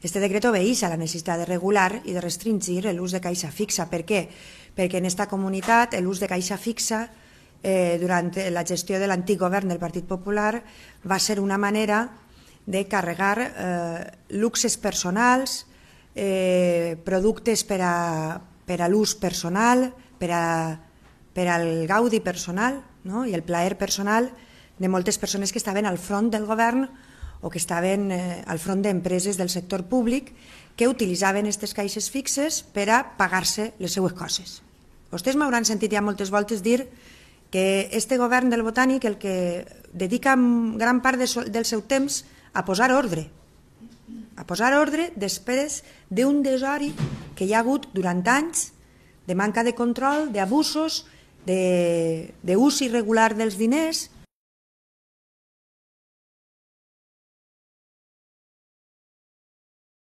Este decreto veix a la necessitat de regular i de restringir el de caixa fixa. Per què? Perquè en esta comunitat l'ús de caixa fixa eh, durant la gestió de l'antic govern del Partit Popular va ser una manera de carregar eh, luxes personals, eh, productes per a, per a l'ús personal, per, a, per al gaudi personal no? i el plaer personal de moltes persones que estaven al front del govern o que estaven eh, al front d'empreses del sector públic que utilitzaven aquestes caixes fixes per a pagar-se les seues coses. Vostès m'hauran sentit ja moltes voltes dir que este govern del Botànic el que dedica gran part de so, del seu temps a posar ordre, a posar ordre després d'un desori que hi ha hagut durant anys de manca de control, d'abusos, d'ús irregular dels diners,